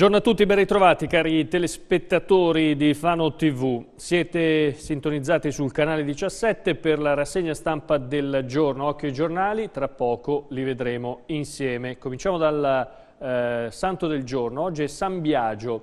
Buongiorno a tutti, ben ritrovati cari telespettatori di Fano TV. Siete sintonizzati sul canale 17 per la rassegna stampa del giorno. Occhio ai giornali, tra poco li vedremo insieme. Cominciamo dal eh, santo del giorno, oggi è San Biagio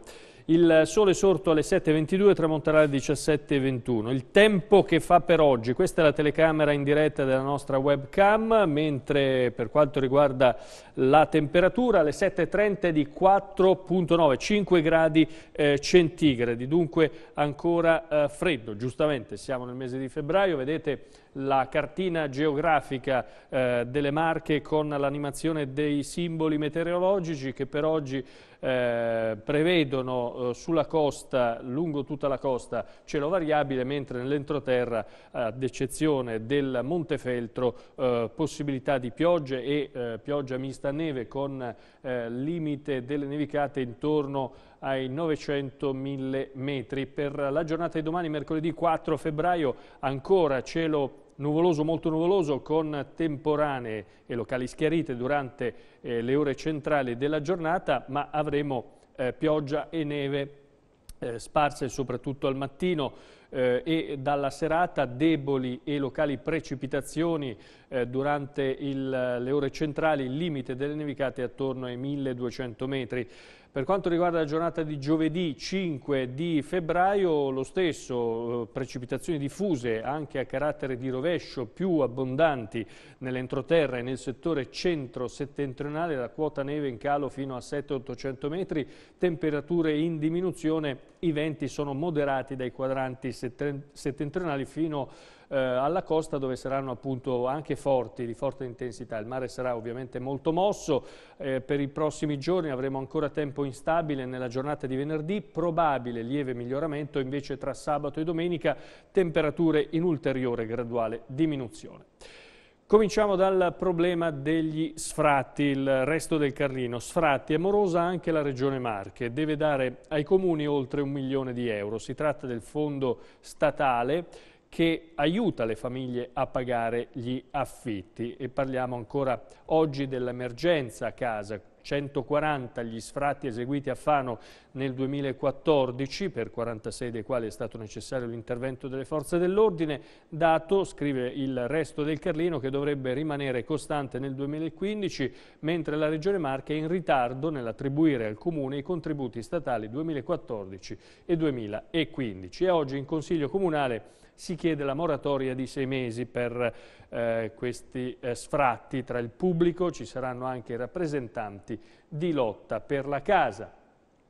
il sole sorto alle 7.22 tramonterà alle 17.21. Il tempo che fa per oggi, questa è la telecamera in diretta della nostra webcam, mentre per quanto riguarda la temperatura alle 7.30 di 4.9, 5 gradi eh, centigradi, dunque ancora eh, freddo, giustamente siamo nel mese di febbraio, vedete la cartina geografica eh, delle Marche con l'animazione dei simboli meteorologici che per oggi eh, prevedono eh, sulla costa, lungo tutta la costa, cielo variabile, mentre nell'entroterra, ad eccezione del Montefeltro, eh, possibilità di piogge e eh, pioggia mista a neve con eh, limite delle nevicate intorno ai 900 900.000 metri. Per la giornata di domani, mercoledì 4 febbraio, ancora cielo nuvoloso, molto nuvoloso, con temporanee e locali schiarite durante eh, le ore centrali della giornata, ma avremo eh, pioggia e neve eh, sparse soprattutto al mattino, eh, e dalla serata deboli e locali precipitazioni eh, durante il, le ore centrali, il limite delle nevicate è attorno ai 1200 metri. Per quanto riguarda la giornata di giovedì 5 di febbraio, lo stesso, eh, precipitazioni diffuse anche a carattere di rovescio più abbondanti nell'entroterra e nel settore centro-settentrionale, la quota neve in calo fino a 700-800 metri, temperature in diminuzione i venti sono moderati dai quadranti settentrionali fino eh, alla costa dove saranno appunto anche forti, di forte intensità. Il mare sarà ovviamente molto mosso, eh, per i prossimi giorni avremo ancora tempo instabile nella giornata di venerdì, probabile lieve miglioramento invece tra sabato e domenica, temperature in ulteriore graduale diminuzione. Cominciamo dal problema degli sfratti, il resto del Carlino. Sfratti è morosa anche la Regione Marche, deve dare ai comuni oltre un milione di euro. Si tratta del fondo statale che aiuta le famiglie a pagare gli affitti e parliamo ancora oggi dell'emergenza a casa 140 gli sfratti eseguiti a Fano nel 2014, per 46 dei quali è stato necessario l'intervento delle forze dell'ordine, dato, scrive il resto del Carlino, che dovrebbe rimanere costante nel 2015, mentre la Regione Marche è in ritardo nell'attribuire al Comune i contributi statali 2014 e 2015. E oggi in Consiglio Comunale si chiede la moratoria di sei mesi per eh, questi eh, sfratti tra il pubblico, ci saranno anche i rappresentanti di lotta per la casa.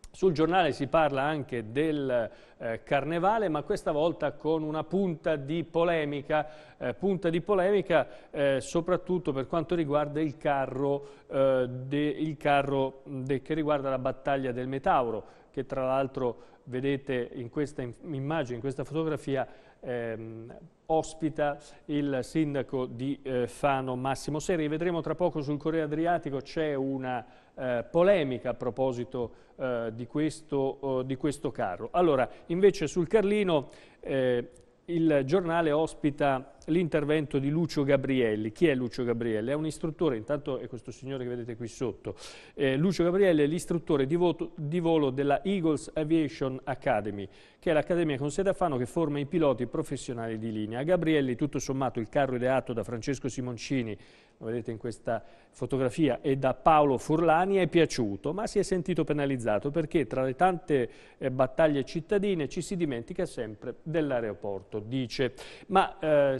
Sul giornale si parla anche del eh, carnevale, ma questa volta con una punta di polemica, eh, punta di polemica eh, soprattutto per quanto riguarda il carro, eh, de, il carro de, che riguarda la battaglia del Metauro, che tra l'altro vedete in questa immagine, in questa fotografia, ehm, ospita il sindaco di eh, Fano Massimo Seri. Vedremo tra poco sul Corriere Adriatico c'è una eh, polemica a proposito eh, di, questo, di, questo, carro. Allora, invece sul Carlino eh, il giornale ospita l'intervento di Lucio Gabrielli. Chi è Lucio Gabrielli? È un istruttore, intanto è questo signore che vedete qui sotto. Eh, Lucio Gabrielli è l'istruttore di, di, volo della Eagles Aviation Academy, che è l'accademia con sede a Fano che forma i piloti professionali di linea. Gabrielli, tutto sommato, il carro ideato da Francesco Simoncini, lo vedete in questa fotografia, e da Paolo Furlani è piaciuto, ma si è sentito penalizzato perché tra le tante eh, battaglie cittadine ci si dimentica sempre dell'aeroporto, dice. Ma eh,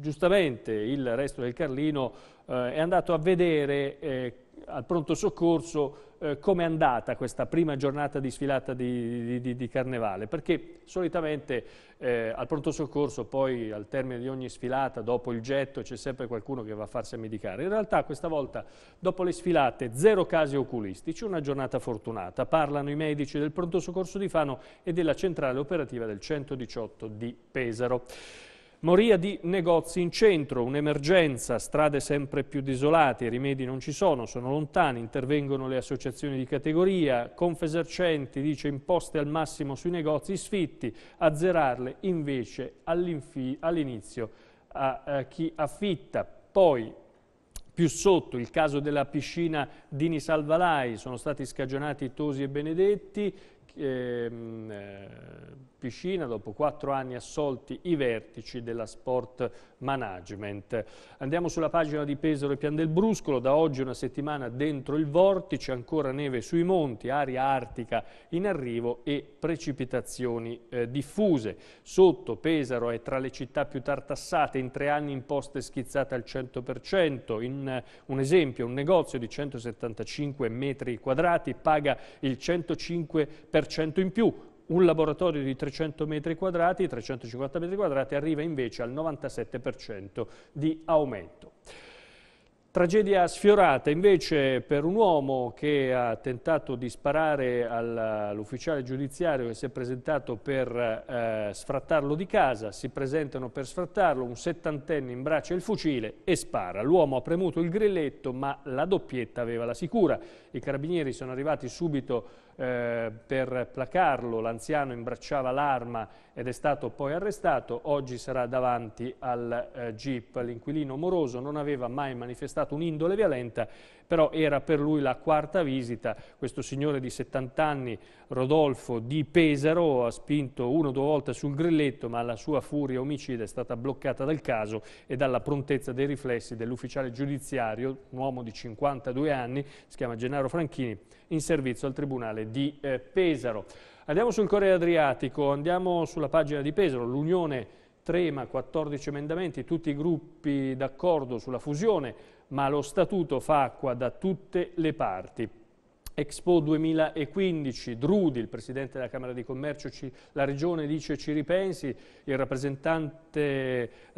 giustamente il resto del Carlino eh, è andato a vedere eh, al pronto soccorso eh, è andata questa prima giornata di sfilata di, di, di Carnevale, perché solitamente eh, al pronto soccorso poi al termine di ogni sfilata, dopo il getto, c'è sempre qualcuno che va a farsi medicare. In realtà questa volta, dopo le sfilate, zero casi oculistici, una giornata fortunata. Parlano i medici del pronto soccorso di Fano e della centrale operativa del 118 di Pesaro. Moria di negozi in centro, un'emergenza, strade sempre più desolate, i rimedi non ci sono, sono lontani, intervengono le associazioni di categoria, Confesercenti dice imposte al massimo sui negozi sfitti, azzerarle invece all'inizio a, a chi affitta. Poi più sotto il caso della piscina Dini Salvalai, sono stati scagionati Tosi e Benedetti, ehm, eh, Piscina, dopo quattro anni assolti i vertici della Sport Management. Andiamo sulla pagina di Pesaro e Pian del Bruscolo, da oggi una settimana dentro il vortice, ancora neve sui monti, aria artica in arrivo e precipitazioni eh, diffuse. Sotto Pesaro è tra le città più tartassate, in tre anni imposte schizzate al 100%, in eh, un esempio un negozio di 175 metri quadrati paga il 105% in più, un laboratorio di 300 metri quadrati, 350 metri quadrati, arriva invece al 97% di aumento. Tragedia sfiorata invece per un uomo che ha tentato di sparare all'ufficiale giudiziario che si è presentato per eh, sfrattarlo di casa, si presentano per sfrattarlo, un settantenne imbraccia il fucile e spara. L'uomo ha premuto il grilletto ma la doppietta aveva la sicura. I carabinieri sono arrivati subito eh, per placarlo, l'anziano imbracciava l'arma ed è stato poi arrestato. Oggi sarà davanti al eh, GIP. L'inquilino moroso non aveva mai manifestato stato un'indole violenta, però era per lui la quarta visita. Questo signore di 70 anni, Rodolfo di Pesaro, ha spinto una o due volte sul grilletto, ma la sua furia omicida è stata bloccata dal caso e dalla prontezza dei riflessi dell'ufficiale giudiziario, un uomo di 52 anni, si chiama Gennaro Franchini, in servizio al Tribunale di eh, Pesaro. Andiamo sul Corriere Adriatico, andiamo sulla pagina di Pesaro, l'Unione trema 14 emendamenti, tutti i gruppi d'accordo sulla fusione ma lo statuto fa acqua da tutte le parti. Expo 2015, Drudi, il presidente della Camera di Commercio, ci, la regione dice ci ripensi, rappresentate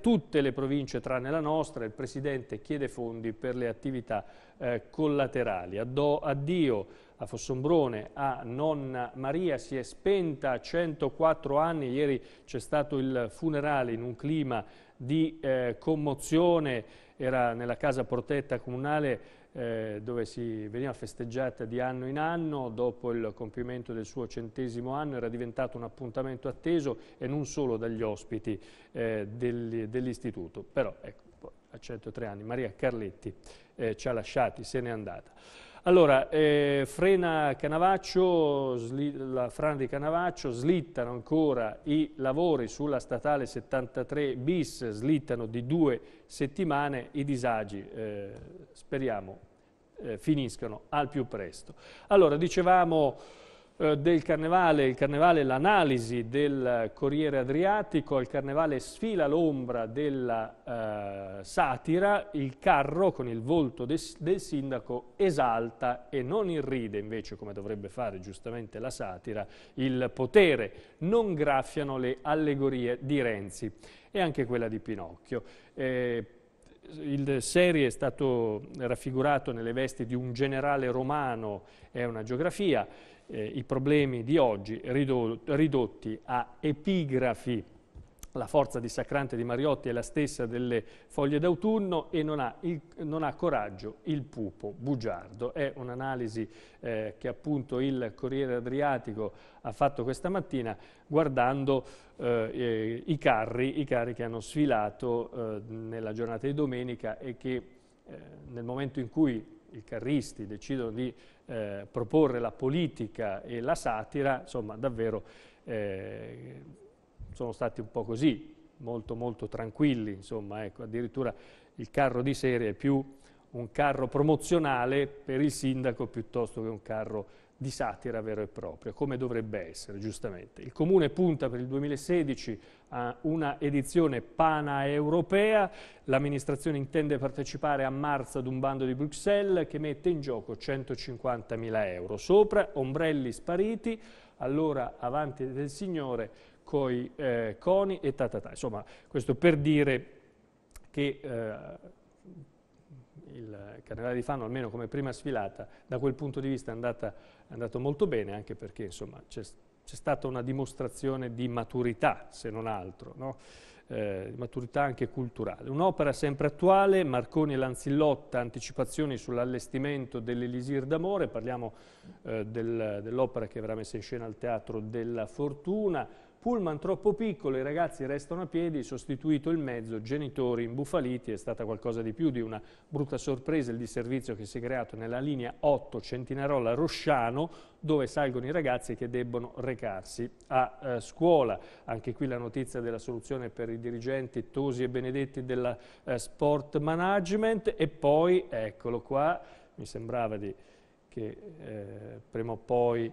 tutte le province tranne la nostra, il presidente chiede fondi per le attività eh, collaterali. Addo, addio a Fossombrone, a nonna Maria, si è spenta a 104 anni, ieri c'è stato il funerale in un clima di eh, commozione era nella casa protetta comunale eh, dove si veniva festeggiata di anno in anno, dopo il compimento del suo centesimo anno era diventato un appuntamento atteso e non solo dagli ospiti eh, dell'istituto. Però ecco, boh, a 103 anni Maria Carletti eh, ci ha lasciati, se n'è andata. Allora, eh, frena Canavaccio, la frana di Canavaccio, slittano ancora i lavori sulla statale 73 bis, slittano di due settimane i disagi, eh, speriamo eh, finiscano al più presto. Allora, dicevamo... Eh, del Carnevale, il Carnevale l'analisi del Corriere Adriatico, il Carnevale sfila l'ombra della eh, satira, il carro con il volto de del sindaco esalta e non irride invece come dovrebbe fare giustamente la satira il potere, non graffiano le allegorie di Renzi e anche quella di Pinocchio. Eh, il serie è stato raffigurato nelle vesti di un generale romano, è una geografia, eh, i problemi di oggi ridotti a epigrafi. La forza dissacrante di Mariotti è la stessa delle foglie d'autunno e non ha, il, non ha, coraggio il pupo bugiardo. È un'analisi eh, che appunto il Corriere Adriatico ha fatto questa mattina guardando eh, eh i, carri, i, carri, che hanno sfilato eh, nella giornata di domenica e che eh, nel momento in cui i carristi decidono di eh, proporre la politica e la satira, insomma davvero eh, sono stati un po' così, molto molto tranquilli, insomma, ecco, addirittura il carro di serie è più un carro promozionale per il sindaco piuttosto che un carro di satira vero e proprio, come dovrebbe essere giustamente. Il Comune punta per il 2016 a una edizione paneuropea, l'amministrazione intende partecipare a marzo ad un bando di Bruxelles che mette in gioco 150.000 euro. Sopra ombrelli spariti, allora avanti del Signore, coi eh, coni e tatatà. Ta. Insomma, questo per dire che... Eh, il Carnevale di Fano, almeno come prima sfilata, da quel punto di vista è, andata, è andato molto bene, anche perché c'è stata una dimostrazione di maturità, se non altro, no? eh, maturità anche culturale. Un'opera sempre attuale, Marconi e Lanzillotta, anticipazioni sull'allestimento dell'Elisir d'Amore, parliamo eh, del, dell'opera che verrà messa in scena al Teatro della Fortuna, Pullman troppo piccolo, i ragazzi restano a piedi, sostituito il mezzo, genitori imbufaliti, è stata qualcosa di più di una brutta sorpresa il disservizio che si è creato nella linea 8 Centinarola-Rosciano, dove salgono i ragazzi che debbono recarsi a eh, scuola. Anche qui la notizia della soluzione per i dirigenti Tosi e Benedetti della eh, Sport Management e poi, eccolo qua, mi sembrava di, che eh, prima o poi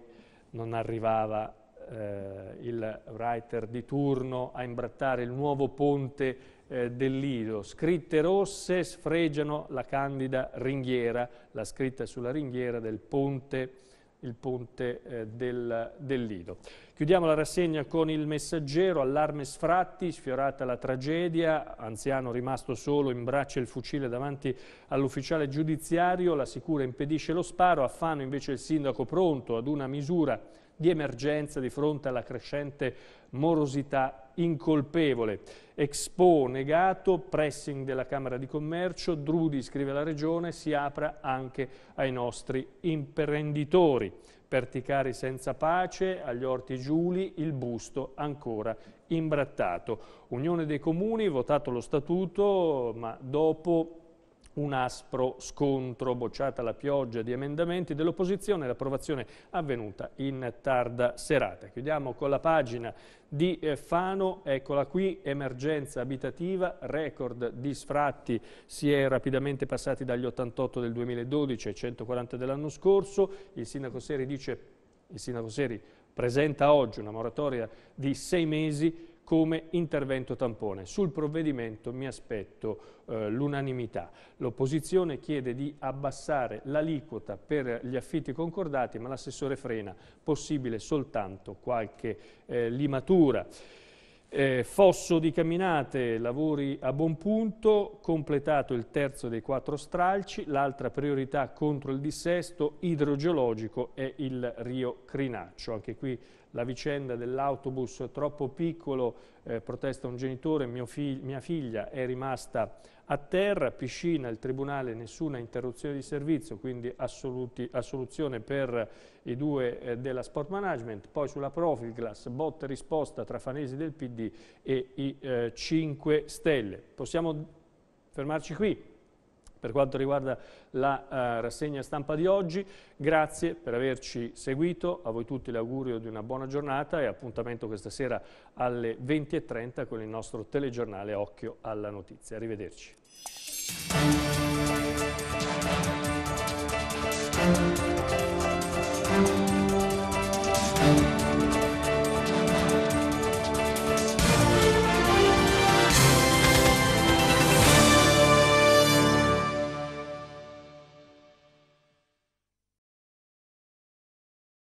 non arrivava eh, il writer di turno a imbrattare il nuovo ponte eh, del Lido. Scritte rosse sfregiano la candida ringhiera, la scritta sulla ringhiera del ponte, il ponte eh, del, del Lido. Chiudiamo la rassegna con il messaggero, allarme sfratti, sfiorata la tragedia, anziano rimasto solo, imbraccia il fucile davanti all'ufficiale giudiziario, la sicura impedisce lo sparo, Affano invece il sindaco pronto ad una misura di emergenza di fronte alla crescente morosità incolpevole. Expo negato, pressing della Camera di Commercio, Drudi scrive alla Regione, si apra anche ai nostri imprenditori. Perticari senza pace, agli orti Giuli, il busto ancora imbrattato. Unione dei Comuni, votato lo statuto, ma dopo un aspro scontro, bocciata la pioggia di emendamenti dell'opposizione, l'approvazione avvenuta in tarda serata. Chiudiamo con la pagina di eh, Fano, eccola qui, emergenza abitativa, record di sfratti, si è rapidamente passati dagli 88 del 2012 ai 140 dell'anno scorso, il sindaco Seri dice, il sindaco Seri presenta oggi una moratoria di sei mesi come intervento tampone. Sul provvedimento mi aspetto eh, l'unanimità. L'opposizione chiede di abbassare l'aliquota per gli affitti concordati, ma l'assessore frena, possibile soltanto qualche eh, limatura. Eh, fosso di camminate, lavori a buon punto, completato il terzo dei quattro stralci, l'altra priorità contro il dissesto idrogeologico è il Rio Crinaccio. Anche qui la vicenda dell'autobus troppo piccolo, eh, protesta un genitore, fig mia figlia è rimasta a terra, piscina, il tribunale, nessuna interruzione di servizio, quindi assoluzione per i due eh, della Sport Management, poi sulla Profilglass, botta e risposta tra fanesi del PD e i eh, 5 Stelle. Possiamo fermarci qui per quanto riguarda la uh, rassegna stampa di oggi. Grazie per averci seguito, a voi tutti l'augurio di una buona giornata e appuntamento questa sera alle 20.30 con il nostro telegiornale Occhio alla Notizia. Arrivederci.